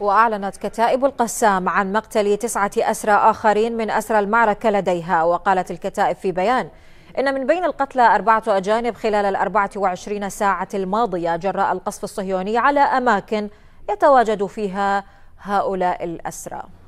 وأعلنت كتائب القسام عن مقتل تسعة أسرى آخرين من أسرى المعركة لديها وقالت الكتائب في بيان إن من بين القتلى أربعة أجانب خلال الأربعة وعشرين ساعة الماضية جراء القصف الصهيوني على أماكن يتواجد فيها هؤلاء الأسرى